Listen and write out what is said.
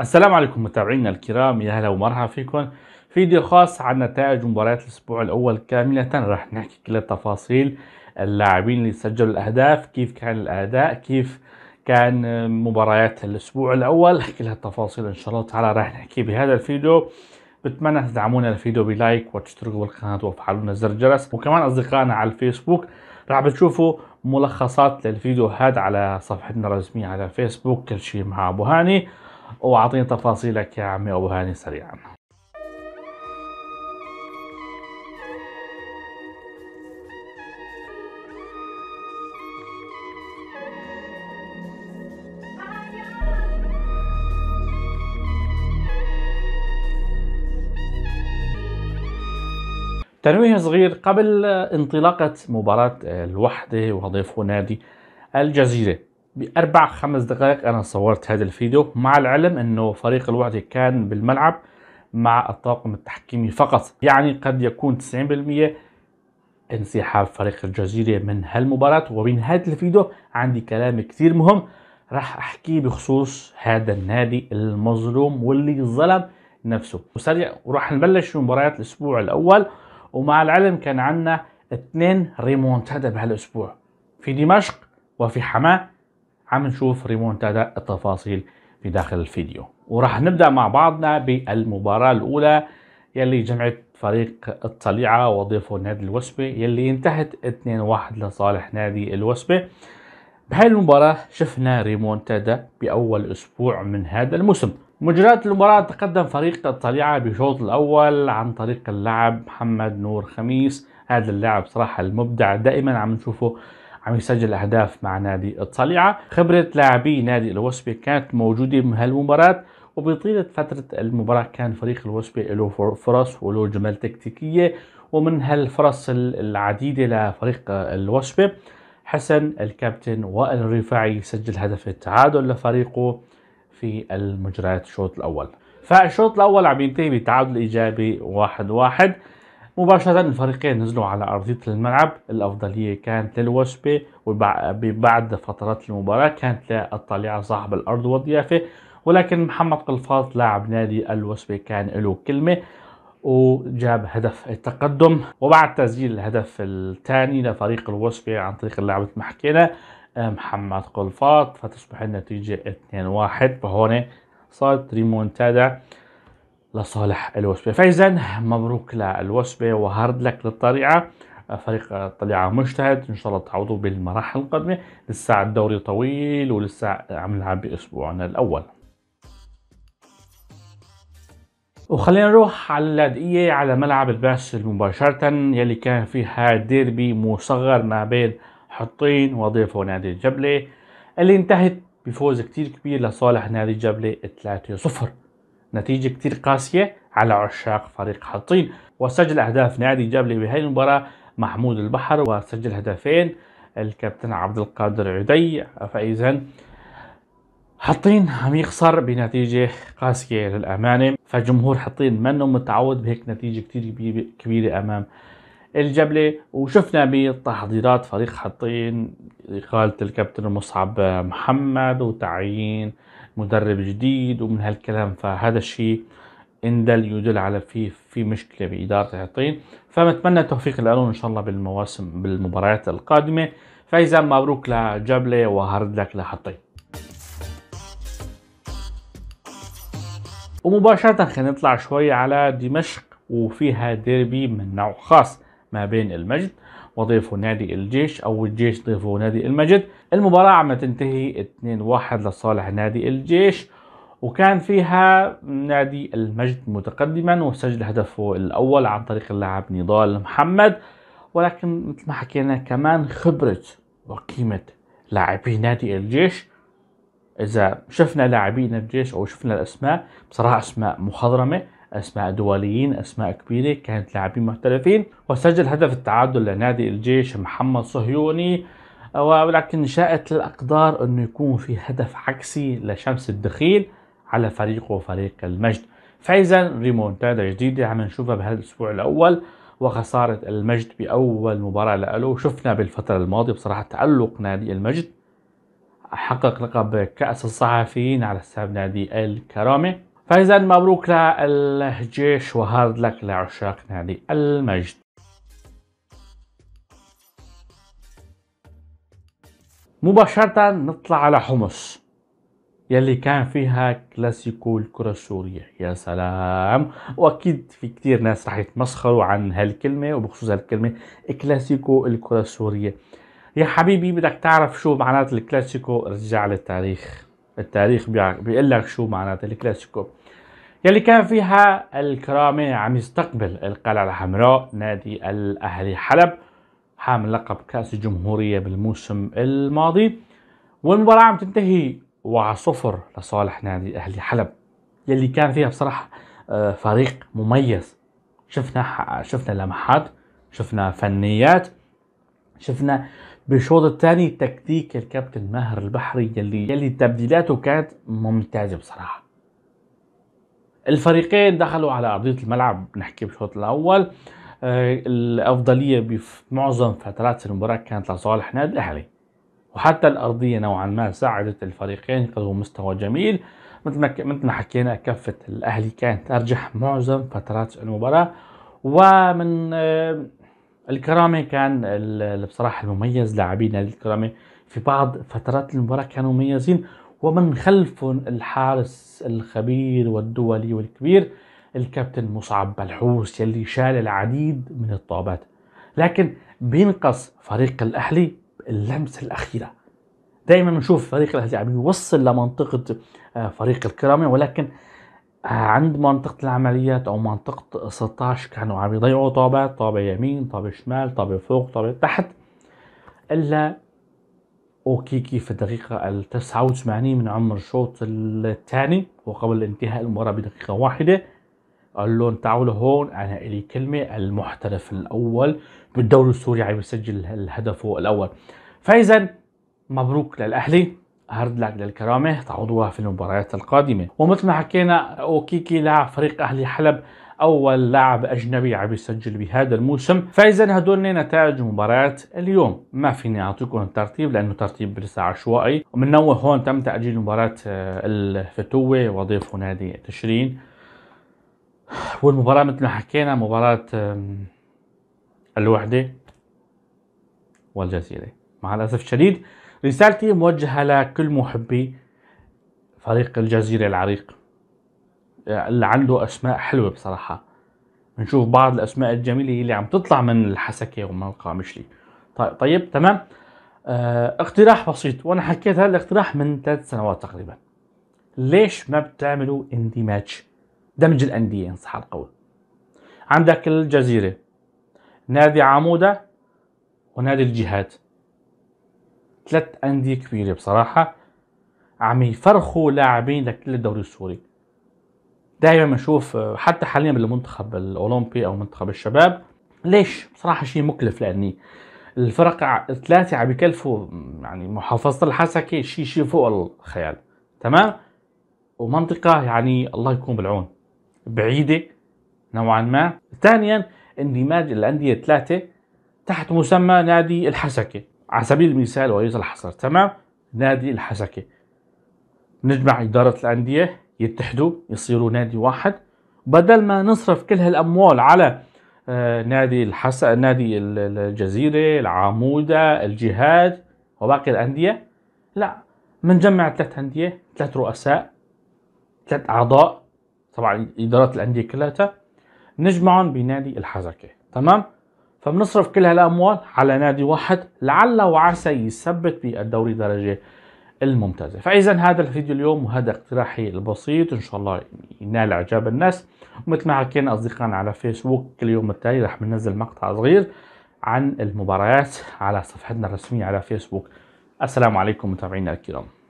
السلام عليكم متابعينا الكرام يا هلا ومرحبا فيكم فيديو خاص عن نتائج مباريات الاسبوع الاول كاملة رح نحكي كل التفاصيل اللاعبين اللي سجلوا الاهداف كيف كان الاداء كيف كان مباريات الاسبوع الاول كل التفاصيل ان شاء الله تعالى رح نحكي بهذا الفيديو بتمنى تدعمونا الفيديو بلايك وتشتركوا بالقناة وتفعلونا زر الجرس وكمان اصدقائنا على الفيسبوك راح بتشوفوا ملخصات للفيديو هذا على صفحتنا الرسمية على فيسبوك كل شيء مع ابو هاني واعطيني تفاصيلك يا عمي ابو هاني سريعا تنويه صغير قبل انطلاقة مباراة الوحدة وضيف نادي الجزيرة باربع خمس دقائق انا صورت هذا الفيديو مع العلم انه فريق الوحدة كان بالملعب مع الطاقم التحكيمي فقط يعني قد يكون 90% انسحاب فريق الجزيرة من هالمباراة ومن هذا الفيديو عندي كلام كثير مهم راح احكيه بخصوص هذا النادي المظلوم واللي ظلم نفسه وسريع وراح نبلش مباريات الاسبوع الاول ومع العلم كان عندنا اثنين ريمونتادا بهالاسبوع في دمشق وفي حماه عم نشوف ريمونتادا التفاصيل في داخل الفيديو وراح نبدأ مع بعضنا بالمباراة الأولى يلي جمعت فريق الطليعة وضيفه نادي الوسبة يلي انتهت 2-1 لصالح نادي الوسبة بهاي المباراة شفنا ريمونتادا بأول أسبوع من هذا الموسم مجريات المباراة تقدم فريق الطليعة بالشوط الأول عن طريق اللاعب محمد نور خميس هذا اللاعب صراحة المبدع دائما عم نشوفه عم يسجل أهداف مع نادي الطليعة خبرة لاعبي نادي الوسبي كانت موجودة بهالمباراة وبطيلة فترة المباراة كان فريق الوسبي له فرص وله جمل تكتيكية ومن هالفرص العديدة لفريق الوسبي حسن الكابتن وائل الرفاعي سجل هدف التعادل لفريقه في المجريات الشوط الأول فالشوط الأول عم ينتهي بتعادل إيجابي واحد واحد مباشرة الفريقين نزلوا على أرضية الملعب الأفضلية كانت للوشبي وبعد فترات المباراة كانت للطليعة صاحب الأرض والضيافة ولكن محمد قلفاط لاعب نادي الوشبي كان له كلمة وجاب هدف التقدم وبعد تسجيل الهدف الثاني لفريق الوشبي عن طريق اللاعب المحكينا محمد قلفاط فتصبح النتيجة 2-1 فهون صارت ريمونتادا لصالح الوسبه فإذا مبروك للوسبه وهارد لك للطريقة فريق الطليعة مجتهد إن شاء الله تعوضوا بالمراحل القادمة لسه الدوري طويل ولسه عم نلعب بأسبوعنا الأول وخلينا نروح على اللاذقية على ملعب الباسل مباشرة يلي كان فيها ديربي مصغر ما بين حطين وضيفه نادي الجبلة اللي انتهت بفوز كتير كبير لصالح نادي الجبلة 3-0 نتيجة كتير قاسية على عشاق فريق حطين وسجل أهداف نادي جبلي بهي المباراة محمود البحر وسجل هدفين الكابتن عبد القادر عدي فإذا حطين عم يخسر بنتيجة قاسية للأمانة فجمهور حطين منه متعود بهيك نتيجة كتير كبيرة أمام الجبلة وشفنا بتحضيرات فريق حطين إقالة الكابتن مصعب محمد وتعيين مدرب جديد ومن هالكلام فهذا الشيء ان دل يدل على في في مشكله باداره الطين فبتمنى توفيق الالون ان شاء الله بالمواسم بالمباريات القادمه فاذا مبروك لجبله وهارد لك لحطين ومباشرة خلينا نطلع شوي على دمشق وفيها ديربي من نوع خاص ما بين المجد وضيفه نادي الجيش او الجيش ضيفه نادي المجد المباراة عم تنتهي 2-1 لصالح نادي الجيش وكان فيها نادي المجد متقدما وسجل هدفه الاول عن طريق اللاعب نضال محمد ولكن مثل ما حكينا كمان خبرة وقيمة لاعبي نادي الجيش اذا شفنا لاعبين الجيش او شفنا الاسماء بصراحة اسماء مخضرمة اسماء دوليين اسماء كبيره كانت لاعبين محترفين وسجل هدف التعادل لنادي الجيش محمد صهيوني ولكن شاءت الاقدار انه يكون في هدف عكسي لشمس الدخيل على فريقه وفريق المجد فاذا ريمونتادا جديده عم نشوفها بهذا الاسبوع الاول وخساره المجد باول مباراه له شفنا بالفتره الماضيه بصراحه تالق نادي المجد حقق لقب كأس الصحفيين على حساب نادي الكرامة فإذا مبروك للجيش وهارد لك لعشاق نادي المجد مباشرة نطلع على حمص يلي كان فيها كلاسيكو الكرة السورية يا سلام وأكيد في كتير ناس رح يتمسخروا عن هالكلمة وبخصوص هالكلمة كلاسيكو الكرة السورية يا حبيبي بدك تعرف شو معنات الكلاسيكو ارجع للتاريخ التاريخ بيقول لك شو معناتها الكلاسيكو يلي كان فيها الكرامي عم يستقبل القلعة الحمراء نادي الأهلي حلب حامل لقب كأس الجمهورية بالموسم الماضي والمباراة عم تنتهي 1-0 لصالح نادي أهلي حلب يلي كان فيها بصراحة آه، فريق مميز شفنا شفنا لمحات شفنا فنيات شفنا بالشوط الثاني تكتيك الكابتن ماهر البحري يلي يلي تبديلاته كانت ممتازه بصراحه الفريقين دخلوا على ارضيه الملعب نحكي بالشوط الاول آه، الافضليه بمعظم فترات المباراه كانت لصالح نادي الاهلي وحتى الارضيه نوعا ما ساعدت الفريقين قدموا مستوى جميل مثل ما مثل ما حكينا كفه الاهلي كانت ارجح معظم فترات المباراه ومن آه، الكرامه كان بصراحه المميز لاعبين الكرامه في بعض فترات المباراه كانوا مميزين ومن خلفهم الحارس الخبير والدولي والكبير الكابتن مصعب بلحوس يلي شال العديد من الطابات لكن بينقص فريق الاهلي اللمسه الاخيره دائما بنشوف فريق الاهلي عم يوصل لمنطقه آه، فريق الكرامه ولكن عند منطقة العمليات أو منطقة 16 كانوا عم يضيعوا طابات طابع يمين طابع شمال طابع فوق طابع تحت إلا أوكيكي في الدقيقة ال 89 من عمر الشوط الثاني وقبل انتهاء المباراة بدقيقة واحدة قال لهم تعالوا هون أنا إلي كلمة المحترف الأول بالدوري السوري عم يسجل هدفه الأول فإذا مبروك للأهلي هارد لك للكرامة تعوضوها في المباريات القادمة ومثل ما حكينا أوكيكي لاعب فريق أهلي حلب أول لاعب أجنبي عم يسجل بهذا الموسم فإذا هدول نتائج مباريات اليوم ما فيني أعطيكم الترتيب لأنه ترتيب لسه عشوائي ومن أول هون تم تأجيل مباراة آه، الفتوة وضيف نادي تشرين والمباراة مثل ما حكينا مباراة الوحدة والجزيرة مع الأسف الشديد رسالتي موجهة لكل محبي فريق الجزيرة العريق اللي عنده أسماء حلوة بصراحة بنشوف بعض الأسماء الجميلة اللي عم تطلع من الحسكة ومن القامشلي طيب،, طيب تمام آه اقتراح بسيط وأنا حكيت هذا الاقتراح من ثلاث سنوات تقريبا ليش ما بتعملوا اندماج دمج الأندية إن صح القول عندك الجزيرة نادي عمودة ونادي الجهاد ثلاث انديه كبيره بصراحه عم يفرخوا لاعبين لكل الدوري السوري دائما بنشوف حتى حاليا بالمنتخب الاولمبي او منتخب الشباب ليش بصراحه شيء مكلف لاني الفرق الثلاثه عم يكلفوا يعني محافظه الحسكه شيء شيء فوق الخيال تمام ومنطقه يعني الله يكون بالعون بعيده نوعا ما ثانيا اندماج الانديه الثلاثه تحت مسمى نادي الحسكه على سبيل المثال وليس الحصر تمام نادي الحسكة نجمع إدارة الأندية يتحدوا يصيروا نادي واحد بدل ما نصرف كل هالأموال على آه، نادي الحس نادي الجزيرة العمودة الجهاد وباقي الأندية لا بنجمع ثلاث أندية ثلاث رؤساء ثلاث أعضاء طبعا إدارات الأندية كلها نجمعهم بنادي الحزكة تمام فبنصرف كل هالاموال على نادي واحد لعل وعسى يثبت بالدوري درجه الممتازه فاذا هذا الفيديو اليوم وهذا اقتراحي البسيط ان شاء الله ينال اعجاب الناس ومثل ما حكينا اصدقائنا على فيسبوك كل يوم التالي رح بننزل مقطع صغير عن المباريات على صفحتنا الرسميه على فيسبوك السلام عليكم متابعينا الكرام